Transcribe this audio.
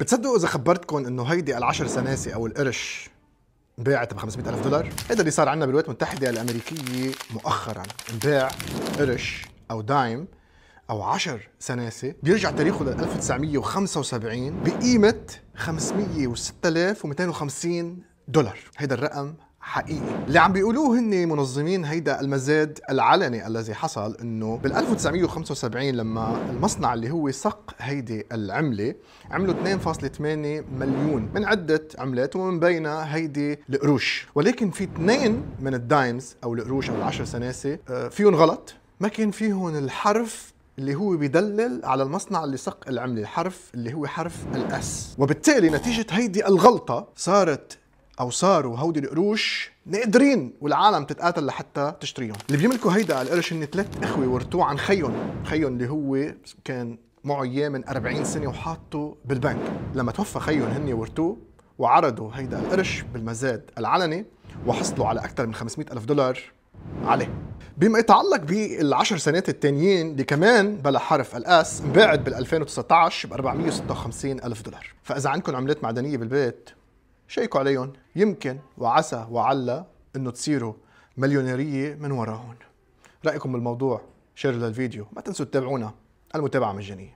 بتصدقوا اذا خبرتكم انه هيدي العشر سناسي او القرش انباعت ب 500 ألف دولار هذا اللي صار عندنا بالولايات المتحدة الأمريكية مؤخرا انباع قرش أو دايم أو 10 سناسي بيرجع تاريخه لل 1975 بقيمة 506250 دولار هيدا الرقم حقيقي اللي عم بيقولوه هن منظمين هيدا المزاد العلني الذي حصل انه بال1975 لما المصنع اللي هو سق هيدي العمله عملوا 2.8 مليون من عده عملات ومن بينها هيدي القروش ولكن في اثنين من الدايمز او القروش او العشر سناسي آه، فيهم غلط ما كان فيهم الحرف اللي هو بيدلل على المصنع اللي سق العمله الحرف اللي هو حرف الاس وبالتالي نتيجه هيدي الغلطه صارت او صاروا هودي القروش نقدرين والعالم تتقاتل لحتى تشتريهم اللي بيملكوا هيدا القرش هن ثلاث اخوه ورثوه عن خيهم خيهم اللي هو كان معه اياه من 40 سنه وحاطه بالبنك لما توفى خيهم هن ورثوه وعرضوا هيدا القرش بالمزاد العلني وحصلوا على اكثر من 500 الف دولار عليه بما يتعلق بالعشر سنوات التانيين اللي كمان بلا حرف الاس انباعت بال 2019 ب 456 الف دولار فاذا عندكم عملات معدنيه بالبيت شيكوا عليهم يمكن وعسى وعلى انه تصيروا مليونيرية من وراهم رأيكم بالموضوع شير للفيديو ما تنسوا تتابعونا المتابعة مجانية